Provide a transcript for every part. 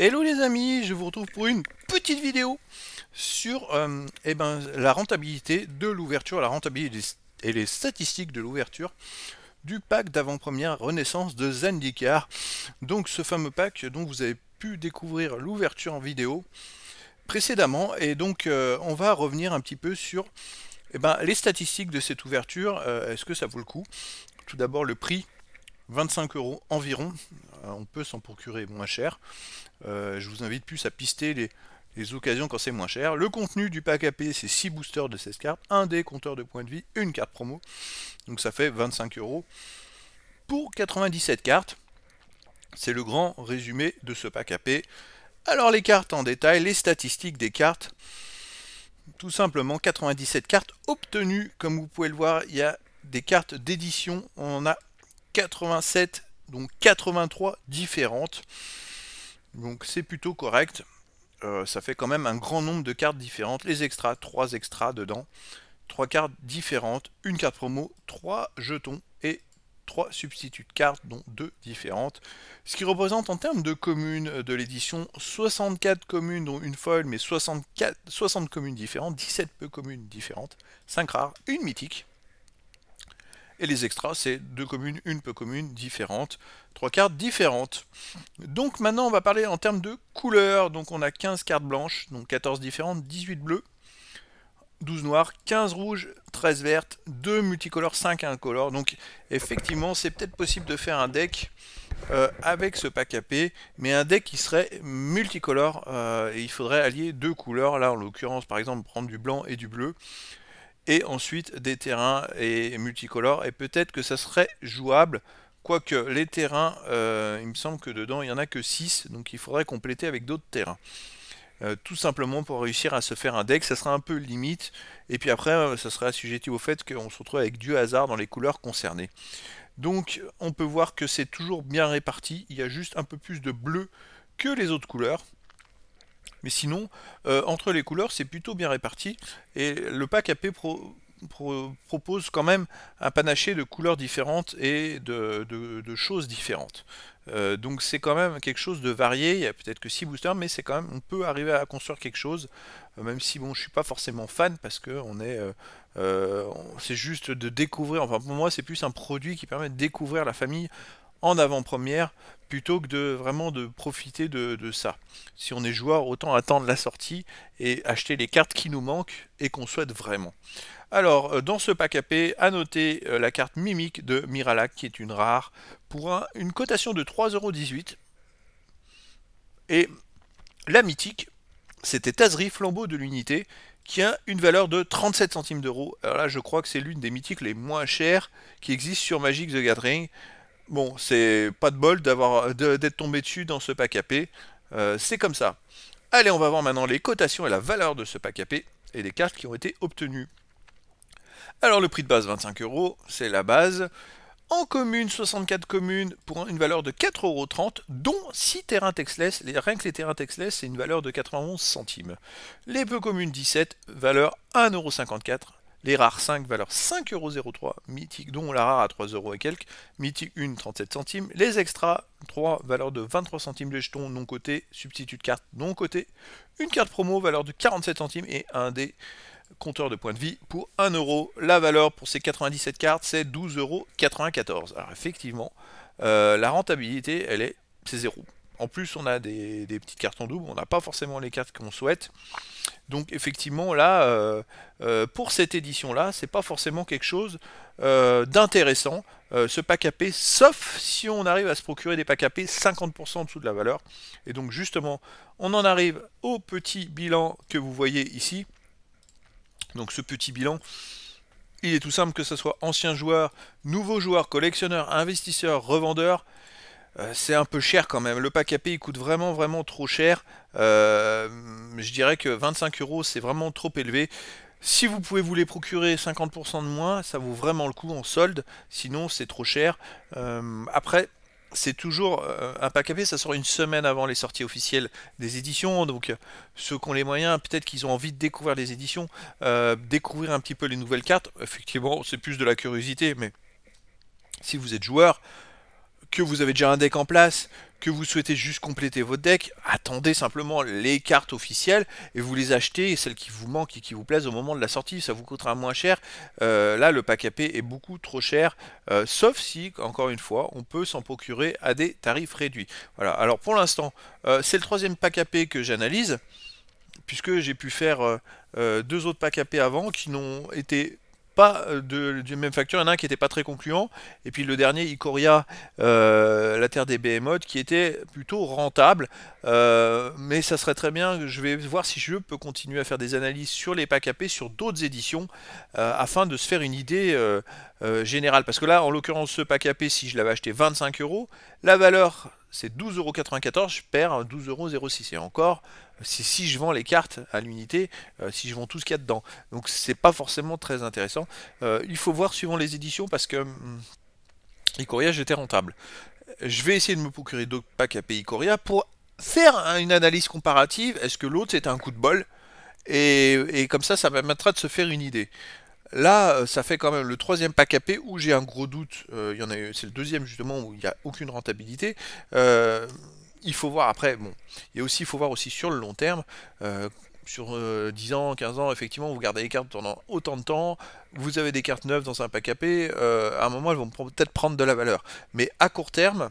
Hello les amis, je vous retrouve pour une petite vidéo sur euh, eh ben, la rentabilité de l'ouverture, la rentabilité et les statistiques de l'ouverture du pack d'avant-première Renaissance de Zendikar. Donc ce fameux pack dont vous avez pu découvrir l'ouverture en vidéo précédemment. Et donc euh, on va revenir un petit peu sur eh ben, les statistiques de cette ouverture. Euh, est-ce que ça vaut le coup Tout d'abord le prix 25 euros environ. Hein, on peut s'en procurer moins cher. Euh, je vous invite plus à pister les, occasions quand c'est moins cher. Le contenu du pack AP, c'est 6 boosters de 16 cartes, un des compteurs de points de vie, une carte promo. Donc ça fait 25 euros pour 97 cartes. C'est le grand résumé de ce pack AP. Alors les cartes en détail, les statistiques des cartes. Tout simplement 97 cartes obtenues. Comme vous pouvez le voir, il y a des cartes d'édition. On en a 87 donc 83 différentes. Donc c'est plutôt correct. Euh, ça fait quand même un grand nombre de cartes différentes. Les extras, 3 extras dedans. 3 cartes différentes, une carte promo, 3 jetons et 3 substituts de cartes, dont 2 différentes. Ce qui représente en termes de communes euh, de l'édition 64 communes, dont une foil, mais 64, 60 communes différentes, 17 peu communes différentes, 5 rares, une mythique. Et les extras, c'est deux communes, une peu commune, différentes, trois cartes différentes. Donc maintenant, on va parler en termes de couleurs. Donc on a 15 cartes blanches, donc 14 différentes, 18 bleues, 12 noires, 15 rouges, 13 vertes, 2 multicolores, 5 incolores. Donc effectivement, c'est peut-être possible de faire un deck euh, avec ce pack AP, mais un deck qui serait multicolore. Euh, et il faudrait allier deux couleurs. Là, en l'occurrence, par exemple, prendre du blanc et du bleu et ensuite des terrains et multicolores et peut-être que ça serait jouable quoique les terrains euh, il me semble que dedans il n'y en a que 6 donc il faudrait compléter avec d'autres terrains euh, tout simplement pour réussir à se faire un deck, ça sera un peu limite, et puis après euh, ça sera assujetti au fait qu'on se retrouve avec du hasard dans les couleurs concernées. Donc on peut voir que c'est toujours bien réparti, il y a juste un peu plus de bleu que les autres couleurs, mais sinon, euh, entre les couleurs, c'est plutôt bien réparti. Et le pack AP propose quand même un panaché de couleurs différentes et de, choses différentes. Euh, donc c'est quand même quelque chose de varié. Il y a peut-être que 6 boosters, mais c'est quand même on peut arriver à construire quelque chose. Euh, même si bon, je suis pas forcément fan parce que on est, c'est juste de découvrir. Enfin pour moi, c'est plus un produit qui permet de découvrir la famille en avant-première plutôt que de vraiment de profiter de, ça. Si on est joueur, autant attendre la sortie et acheter les cartes qui nous manquent et qu'on souhaite vraiment. Alors, euh, dans ce pack AP, à noter euh, la carte Mimique de Miralak, qui est une rare, pour une cotation de 3,18€. Et la mythique, c'était Tazri, flambeau de l'unité, qui a une valeur de 37 centimes d'euros. Alors là, je crois que c'est l'une des mythiques les moins chères qui existent sur Magic the Gathering bon, c'est pas de bol d'avoir d'être tombé dessus dans ce pack AP. Euh, c'est comme ça. Allez, on va voir maintenant les cotations et la valeur de ce pack AP et les cartes qui ont été obtenues. Alors le prix de base 25 euros, c'est la base. En commune, 64 communes pour une valeur de 4,30 euros, dont 6 terrains textless. rien que les terrains textless, c'est une valeur de 91 centimes. Les peu communes, 17, valeur 1,54 euros les rares 5 valeur 5,03€, mythique dont la rare à 3€ et quelques, mythique 1,37€, centimes, les extras 3 valeur de 23 centimes de jetons non cotés, substitut de carte non côté une carte promo valeur de 47 centimes et un dé compteur de points de vie pour 1€. La valeur pour ces 97 cartes c'est 12,94€. Alors effectivement, euh, la rentabilité elle est c'est zéro. En plus, on a des, petites cartes en double, on n'a pas forcément les cartes qu'on souhaite. Donc effectivement, là, euh, euh, pour cette édition-là, c'est pas forcément quelque chose euh, d'intéressant, ce pack AP, sauf si on arrive à se procurer des packs AP 50% en dessous de la valeur. Et donc justement, on en arrive au petit bilan que vous voyez ici. Donc ce petit bilan, il est tout simple que ce soit ancien joueur, nouveau joueur, collectionneur, investisseur, revendeur. Euh, c'est un peu cher quand même. Le pack AP il coûte vraiment vraiment trop cher. Euh, je dirais que 25 euros c'est vraiment trop élevé. Si vous pouvez vous les procurer 50% de moins, ça vaut vraiment le coup en solde. Sinon c'est trop cher. Euh, après, c'est toujours un pack AP, ça sort une semaine avant les sorties officielles des éditions, donc ceux qui ont les moyens, peut-être qu'ils ont envie de découvrir les éditions, découvrir un petit peu les nouvelles cartes, effectivement c'est plus de la curiosité, mais si vous êtes joueur, que vous avez déjà un deck en place, que vous souhaitez juste compléter votre deck, attendez simplement les cartes officielles et vous les achetez, celles qui vous manquent et qui vous plaisent au moment de la sortie, ça vous coûtera moins cher. Euh, là, le pack AP est beaucoup trop cher, euh, sauf si, encore une fois, on peut s'en procurer à des tarifs réduits. Voilà, alors pour l'instant, euh, c'est le troisième pack AP que j'analyse, puisque j'ai pu faire deux autres packs AP avant qui n'ont été pas euh, de même facture. Il y en a un qui n'était pas très concluant. Et puis le dernier, Icoria, euh, la terre des BMOD, qui était plutôt rentable. Euh, mais ça serait très bien, je vais voir si je peux continuer à faire des analyses sur les packs AP, sur d'autres éditions, afin de se faire une idée générale. Parce que là, en l'occurrence, ce pack AP, si je l'avais acheté 25 euros, la valeur c'est 12,94€, je perds 12,06€. Et encore, si, si je vends les cartes à l'unité, euh, si je vends tout ce qu'il y a dedans. Donc c'est pas forcément très intéressant. Euh, il faut voir suivant les éditions parce que hmm, Icoria j'étais rentable. Je vais essayer de me procurer d'autres packs AP Icoria pour faire une analyse comparative. Est-ce que l'autre c'est un coup de bol et, comme ça, ça permettra de se faire une idée. Là, euh, ça fait quand même le troisième pack AP où j'ai un gros doute. il y en a, c'est le deuxième justement où il n'y a aucune rentabilité. Euh, il faut voir après, bon, et aussi il faut voir aussi sur le long terme, euh, sur 10 euh, ans, 15 ans, effectivement, vous gardez les cartes pendant autant de temps, vous avez des cartes neuves dans un pack AP, euh, à un moment elles vont peut-être prendre de la valeur. Mais à court terme,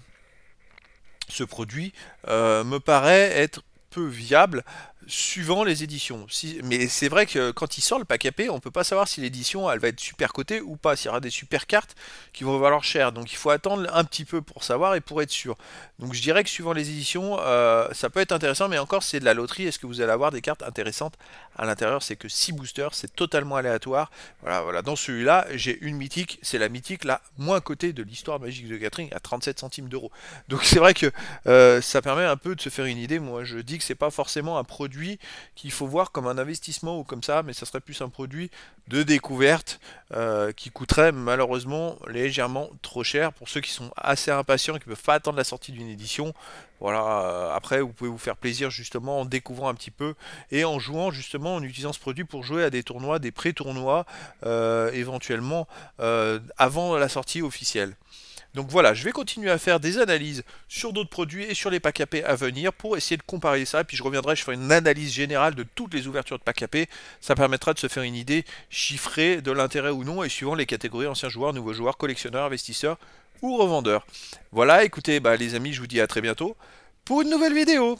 ce produit me paraît être peu viable suivant les éditions. mais c'est vrai que quand il sort le pack AP, on peut pas savoir si l'édition elle va être super cotée ou pas, s'il y aura des super cartes qui vont valoir cher. Donc il faut attendre un petit peu pour savoir et pour être sûr. Donc je dirais que suivant les éditions, euh, ça peut être intéressant, mais encore c'est de la loterie. Est-ce que vous allez avoir des cartes intéressantes à l'intérieur C'est que 6 boosters, c'est totalement aléatoire. Voilà, voilà. Dans celui-là, j'ai une mythique, c'est la mythique la moins cotée de l'histoire magique de Catherine à 37 centimes d'euros. Donc c'est vrai que euh, ça permet un peu de se faire une idée. Moi je dis que c'est pas forcément un produit qu'il faut voir comme un investissement ou comme ça, mais ça serait plus un produit de découverte euh, qui coûterait malheureusement légèrement trop cher pour ceux qui sont assez impatients et qui ne peuvent pas attendre la sortie d'une édition. Voilà, euh, après vous pouvez vous faire plaisir justement en découvrant un petit peu et en jouant justement en utilisant ce produit pour jouer à des tournois, des pré-tournois euh, éventuellement avant la sortie officielle. Donc voilà, je vais continuer à faire des analyses sur d'autres produits et sur les packs AP à venir pour essayer de comparer ça. Puis je reviendrai, je ferai une analyse générale de toutes les ouvertures de packs AP. Ça permettra de se faire une idée chiffrée de l'intérêt ou non et suivant les catégories anciens joueurs, nouveaux joueurs, collectionneurs, investisseurs ou revendeurs. Voilà, écoutez, bah, les amis, je vous dis à très bientôt pour une nouvelle vidéo.